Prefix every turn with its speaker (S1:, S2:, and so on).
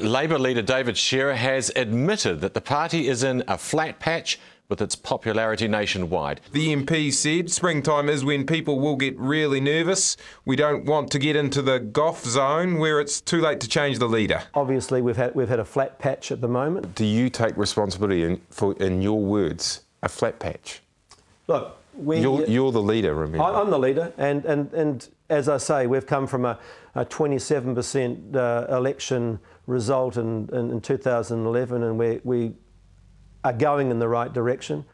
S1: Labor leader David Shearer has admitted that the party is in a flat patch with
S2: its popularity nationwide. The MP said springtime is when people will get really nervous. We don't want to get into the goff zone where it's too late to change the leader. Obviously
S3: we've had we've had a flat patch at the moment.
S4: Do you take responsibility in, for in your words
S5: a flat patch?
S3: look, we, you're,
S5: you're, the leader, remember?
S3: I'm the leader, and, and, and as I say, we've come from a, a 27% uh, election result in, in, in, 2011, and we, we are going in the right direction.